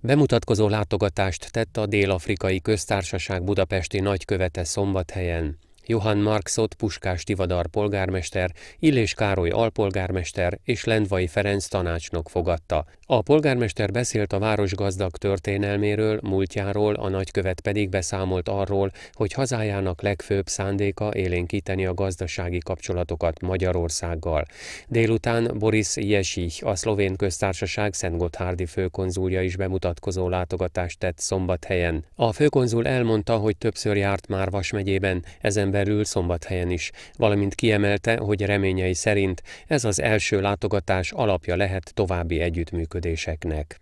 Bemutatkozó látogatást tett a Dél-Afrikai Köztársaság budapesti nagykövete szombathelyen. Johann Marxot Puskás Tivadar polgármester, Illés Károly alpolgármester és Lendvai Ferenc tanácsnok fogadta. A polgármester beszélt a város gazdag történelméről, múltjáról, a nagykövet pedig beszámolt arról, hogy hazájának legfőbb szándéka élénkíteni a gazdasági kapcsolatokat Magyarországgal. Délután Boris Jesich, a szlovén köztársaság Szent Gotthárdi főkonzulja is bemutatkozó látogatást tett szombathelyen. A főkonzul elmondta, hogy többször járt már Vas megyében, ezen belül szombathelyen is, valamint kiemelte, hogy reményei szerint ez az első látogatás alapja lehet további együttműködéseknek.